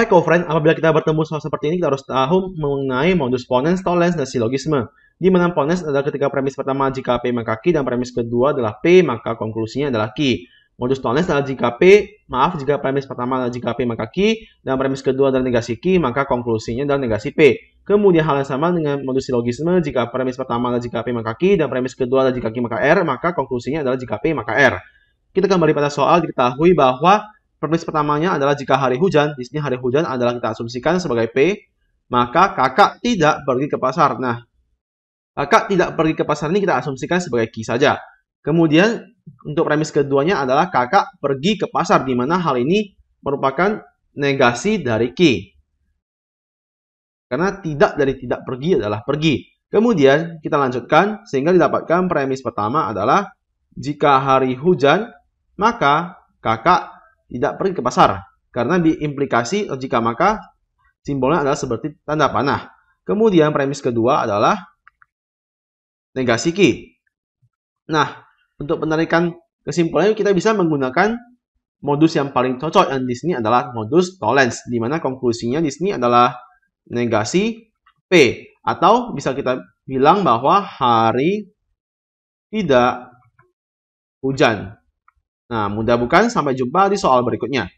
Hai co-friend, apabila kita bertemu soal seperti ini, kita harus tahu mengenai modus ponens, tolens, dan silogisme. Di mana ponens adalah ketika premis pertama jika P maka Q, dan premis kedua adalah P, maka konklusinya adalah Q. Modus tollens adalah jika P, maaf, jika premis pertama adalah jika P maka Q, dan premis kedua adalah negasi Q, maka konklusinya adalah negasi P. Kemudian hal yang sama dengan modus silogisme, jika premis pertama adalah jika P maka Q, dan premis kedua adalah jika Q maka R, maka konklusinya adalah jika P maka R. Kita kembali pada soal, diketahui bahwa Premis pertamanya adalah jika hari hujan, di sini hari hujan adalah kita asumsikan sebagai P, maka kakak tidak pergi ke pasar. Nah, kakak tidak pergi ke pasar ini kita asumsikan sebagai Q saja. Kemudian untuk premis keduanya adalah kakak pergi ke pasar, di mana hal ini merupakan negasi dari Q. Karena tidak dari tidak pergi adalah pergi. Kemudian kita lanjutkan sehingga didapatkan premis pertama adalah jika hari hujan, maka kakak tidak pergi ke pasar karena diimplikasi jika maka simbolnya adalah seperti tanda panah. Kemudian premis kedua adalah negasi ki. Nah, untuk penarikan kesimpulannya kita bisa menggunakan modus yang paling cocok yang di sini adalah modus tollens di mana konklusinya di sini adalah negasi P atau bisa kita bilang bahwa hari tidak hujan Nah, mudah bukan? Sampai jumpa di soal berikutnya.